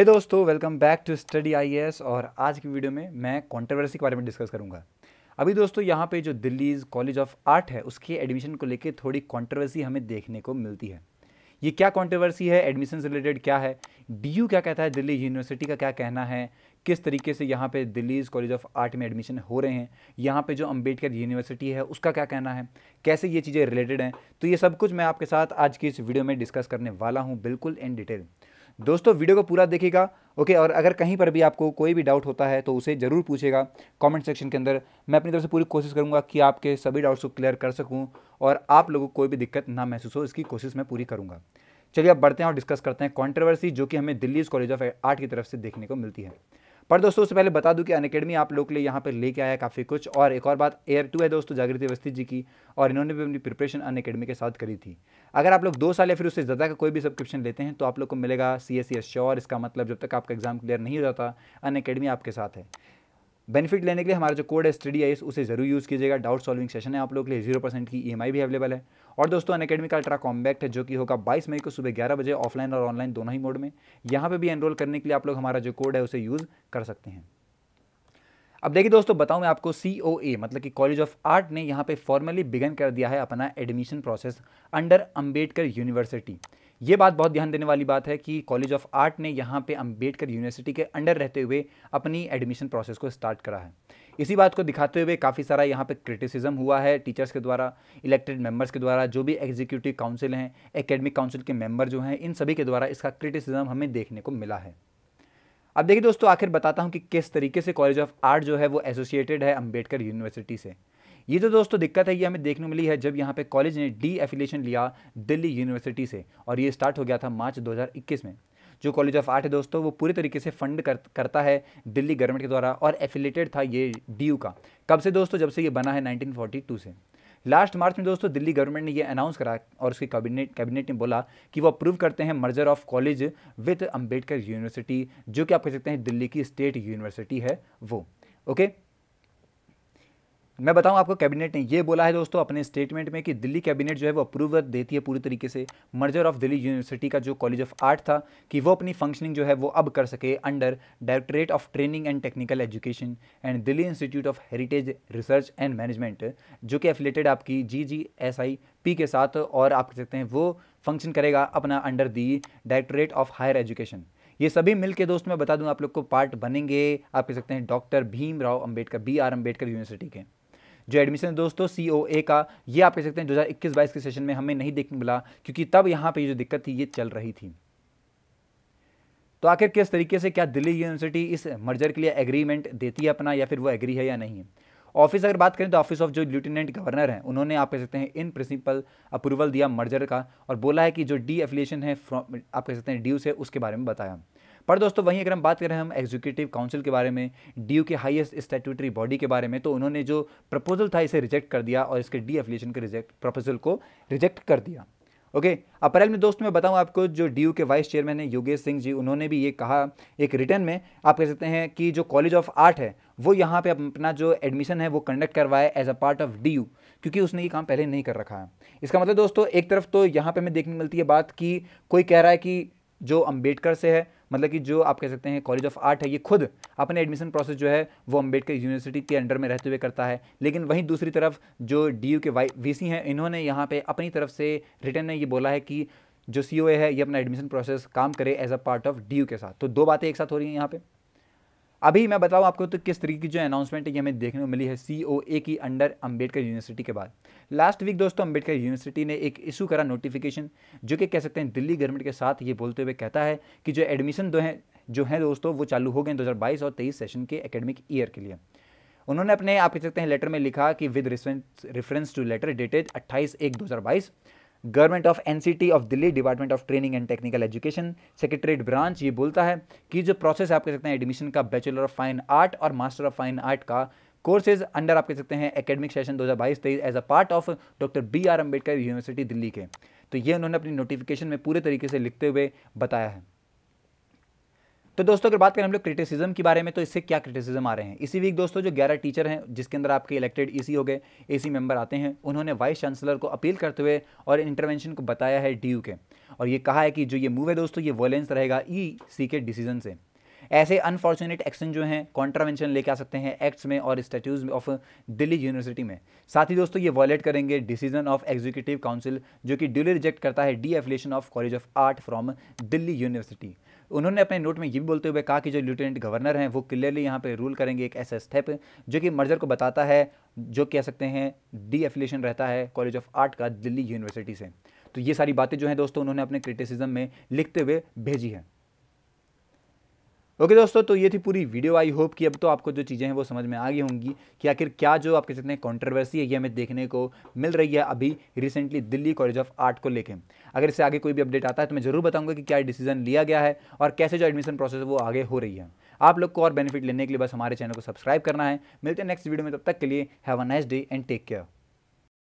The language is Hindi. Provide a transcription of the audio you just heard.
हे hey दोस्तों welcome back to study S और आज की वीडियो में मैं कंट्रोवर्सी के बारे में डिस्कस करूंगा अभी दोस्तों यहाँ पे जो दिल्ली कॉलेज ऑफ आर्ट है उसके एडमिशन को लेके थोड़ी कंट्रोवर्सी हमें देखने को मिलती है ये क्या कंट्रोवर्सी है एडमिशन से रिलेटेड क्या है डी क्या कहता है दिल्ली यूनिवर्सिटी का क्या कहना है किस तरीके से यहाँ पे दिल्ली कॉलेज ऑफ आर्ट में एडमिशन हो रहे हैं यहाँ पे जो अंबेडकर यूनिवर्सिटी है उसका क्या कहना है कैसे ये चीज़ें रिलेटेड हैं तो ये सब कुछ मैं आपके साथ आज की इस वीडियो में डिस्कस करने वाला हूँ बिल्कुल इन डिटेल दोस्तों वीडियो को पूरा देखेगा ओके और अगर कहीं पर भी आपको कोई भी डाउट होता है तो उसे ज़रूर पूछेगा कमेंट सेक्शन के अंदर मैं अपनी तरफ से पूरी कोशिश करूँगा कि आपके सभी डाउट्स को क्लियर कर सकूँ और आप लोगों को कोई भी दिक्कत ना महसूस हो इसकी कोशिश मैं पूरी करूँगा चलिए अब बढ़ते हैं और डिस्कस करते हैं कॉन्ट्रवर्सी जो कि हमें दिल्ली कॉलेज ऑफ आर्ट की तरफ से देखने को मिलती है पर दोस्तों उससे पहले बता दूं कि अनकेडमी आप लोग के लिए यहाँ पर लेके आया काफ़ी कुछ और एक और बात एयर टू है दोस्तों जागृति अवस्थी जी की और इन्होंने भी अपनी प्रिपरेशन अन अकेडमी के साथ करी थी अगर आप लोग दो साल या फिर उससे ज़्यादा का कोई भी सब्सक्रिप्शन लेते हैं तो आप लोग को मिलेगा सी एस सी इसका मतलब जब तक आपका एग्जाम क्लियर नहीं हो जाता अन अकेडमी आपके साथ है बेनिफिट लेने के लिए हमारा जो कोड है स्टडी आई उसे जरूर यूज़ कीजिएगा डाउट सॉल्विंग सेशन है आप लोग के लिए जीरो परसेंट की ई e भी अवेलेबल है और दोस्तों अन अकेडमी का अल्ट्रा कॉम्बैक्ट है जो कि होगा 22 मई को सुबह 11 बजे ऑफलाइन और ऑनलाइन दोनों ही मोड में यहाँ पे भी एनरोल करने के लिए आप लोग हमारा जो कोड है उसे यूज़ कर सकते हैं अब देखिए दोस्तों बताऊं मैं आपको सी ओ ए मतलब कि कॉलेज ऑफ आर्ट ने यहाँ पे फॉर्मली बिगन कर दिया है अपना admission process under Ambedkar university ये बात बहुत ध्यान देने वाली बात है कि कॉलेज ऑफ आर्ट ने यहाँ पे अंबेडकर यूनिवर्सिटी के अंडर रहते हुए अपनी एडमिशन प्रोसेस को स्टार्ट करा है इसी बात को दिखाते हुए काफ़ी सारा यहाँ पे क्रिटिसिज्म हुआ है टीचर्स के द्वारा इलेक्टेड मेंबर्स के द्वारा जो भी एग्जीक्यूटिव काउंसिल हैं एकेडमिक काउंसिल के मेंबर जो हैं इन सभी के द्वारा इसका क्रिटिसिज्म हमें देखने को मिला है अब देखिए दोस्तों आखिर बताता हूँ कि किस तरीके से कॉलेज ऑफ आर्ट जो है वो एसोसिएटेड है अम्बेडकर यूनिवर्सिटी से ये जो दोस्तों दिक्कत है ये हमें देखने मिली है जब यहाँ पे कॉलेज ने डी एफिलेशन लिया दिल्ली यूनिवर्सिटी से और ये स्टार्ट हो गया था मार्च 2021 में जो कॉलेज ऑफ आर्ट है दोस्तों वो पूरी तरीके से फंड कर, करता है दिल्ली गवर्नमेंट के द्वारा और एफिलेटेड था ये डी का कब से दोस्तों जब से ये बना है नाइनटीन से लास्ट मार्च में दोस्तों दिल्ली गवर्नमेंट ने ये अनाउंस करा और उसके कैबिनेट कैबिनेट ने बोला कि वो अप्रूव करते हैं merger of college with Ambedkar university जो कि आप कह सकते हैं दिल्ली की स्टेट यूनिवर्सिटी है वो ओके okay? मैं बताऊं आपको कैबिनेट ने ये बोला है दोस्तों अपने स्टेटमेंट में कि दिल्ली कैबिनेट जो है वो अप्रूवल देती है पूरी तरीके से मर्जर ऑफ दिल्ली यूनिवर्सिटी का जो कॉलेज ऑफ आर्ट था कि वो अपनी फंक्शनिंग जो है वो अब कर सके under directorate of training and technical education and Delhi institute of heritage research and management जो कि एफिलेटेड आपकी जी जी एस आई पी के साथ और आप कह सकते हैं वो फंक्शन करेगा अपना under the directorate of higher education ये सभी मिलके दोस्त मैं बता दूं आप लोग को पार्ट बनेंगे आप कह सकते हैं doctor Bhimrao Ambedkar B R Ambedkar university के जो एडमिशन है दोस्तों सी का ये आप कह सकते हैं दो हज़ार के सेशन में हमें नहीं देखने मिला क्योंकि तब यहाँ पर जो दिक्कत थी ये चल रही थी तो आखिर किस तरीके से क्या दिल्ली यूनिवर्सिटी इस मर्जर के लिए एग्रीमेंट देती है अपना या फिर वो एग्री है या नहीं ऑफिस अगर बात करें तो ऑफिस ऑफ जो लेफ्टिनेंट गवर्नर हैं उन्होंने आप कह सकते हैं इन प्रिंसिपल अप्रूवल दिया मर्जर का और बोला है कि जो डी एफिलिएशन है आप कह सकते हैं ड्यूस है उसके बारे में बताया पर दोस्तों वहीं अगर हम बात करें हम एग्जीक्यूटिव काउंसिल के बारे में डी के हाईएस्ट स्टेटूटरी बॉडी के बारे में तो उन्होंने जो प्रपोजल था इसे रिजेक्ट कर दिया और इसके डी एफिलेशन के रिजेक्ट प्रपोजल को रिजेक्ट कर दिया ओके अप्रैल में दोस्तों मैं बताऊं आपको जो डी के वाइस चेयरमैन है योगेश सिंह जी उन्होंने भी ये कहा एक रिटर्न में आप कह सकते हैं कि जो कॉलेज ऑफ आर्ट है वो यहाँ पे अपना जो एडमिशन है वो कंडक्ट करवाए as a part of the क्योंकि उसने ये काम पहले नहीं कर रखा है इसका मतलब दोस्तों एक तरफ तो यहाँ पर हमें देखने मिलती है बात कि कोई कह रहा है कि जो अम्बेडकर से है मतलब कि जो आप कह सकते हैं कॉलेज ऑफ आर्ट है ये खुद अपने एडमिशन प्रोसेस जो है वो अम्बेडकर यूनिवर्सिटी के अंडर में रहते हुए करता है लेकिन वहीं दूसरी तरफ जो डी के वाई वी हैं इन्होंने यहाँ पर अपनी तरफ से रिटर्न में ये बोला है कि जो सी है ये अपना एडमिशन प्रोसेस काम करे as a part of the के साथ तो दो बातें एक साथ हो रही हैं यहाँ पर अभी मैं बताऊँ आपको तो किस तरीके की जो अनाउंसमेंट है ये हमें देखने को मिली है सी ओ ए की अंडर अंबेडकर यूनिवर्सिटी के बाद लास्ट वीक दोस्तों अंबेडकर यूनिवर्सिटी ने एक इशू करा नोटिफिकेशन जो कि कह सकते हैं दिल्ली गवर्नमेंट के साथ ये बोलते हुए कहता है कि जो एडमिशन दो हैं जो हैं दोस्तों वो चालू हो गए दो और तेईस सेशन के एकेडमिक ईयर के लिए उन्होंने अपने आप कह सकते हैं लेटर में लिखा कि with reference to letter dated अट्ठाईस एक दो government of NCT of Delhi department of training and technical education secretariat branch ये बोलता है कि जो प्रोसेस आप कह सकते हैं एडमिशन का बैचलर ऑफ फाइन आर्ट और मास्टर ऑफ फाइन आर्ट का कोर्सेज अंडर आप कह सकते हैं एकेडमिक सेशन 2022 हज़ार as a part of doctor B R Ambedkar university Delhi के तो ये उन्होंने अपनी नोटिफिकेशन में पूरे तरीके से लिखते हुए बताया है तो दोस्तों अगर बात करें हम लोग क्रिटिसिज्म के बारे में तो इससे क्या क्रिटिसिज्म आ रहे हैं इसी वीक दोस्तों जो ग्यारह टीचर हैं जिसके अंदर आपके इलेक्टेड ई e हो गए ए मेंबर आते हैं उन्होंने वाइस चांसलर को अपील करते हुए और इंटरवेंशन को बताया है डी के और ये कहा है कि जो ये मूव है दोस्तों ये वॉलेंस रहेगा ई e सी के डिसीजन से ऐसे अनफॉर्चुनेट एक्शन जो हैं कॉन्ट्रावेंशन लेके आ सकते हैं एक्ट्स में और स्टेट्यूज ऑफ दिल्ली यूनिवर्सिटी में साथ ही दोस्तों ये वॉलेट करेंगे डिसीजन ऑफ एग्जीक्यूटिव काउंसिल जो कि ड्यूली रिजेक्ट करता है de affiliation of college of art from Delhi university उन्होंने अपने नोट में ये भी बोलते हुए कहा कि जो लेफ्टिनेंट गवर्नर हैं वो क्लियरली यहाँ पे रूल करेंगे एक ऐसा स्टेप जो कि मर्जर को बताता है जो कह सकते हैं डी एफिलेशन रहता है कॉलेज ऑफ आर्ट का दिल्ली यूनिवर्सिटी से तो ये सारी बातें जो हैं दोस्तों उन्होंने अपने क्रिटिसिज्म में लिखते हुए भेजी हैं ओके दोस्तों तो ये थी पूरी वीडियो आई होप कि अब तो आपको जो चीज़ें हैं वो समझ में आ गई होंगी कि आखिर क्या जो आपके जितने सकते कॉन्ट्रोवर्सी है ये हमें देखने को मिल रही है अभी recently Delhi college of art को लेके अगर इससे आगे कोई भी अपडेट आता है तो मैं ज़रूर बताऊंगा कि क्या डिसीजन लिया गया है और कैसे जो एडमिशन प्रोसेस वो आगे हो रही है आप लोग को और बेनिफिट लेने के लिए बस हमारे चैनल को सब्सक्राइब करना है मिलते हैं नेक्स्ट वीडियो में तब तक के लिए have a nice day and take care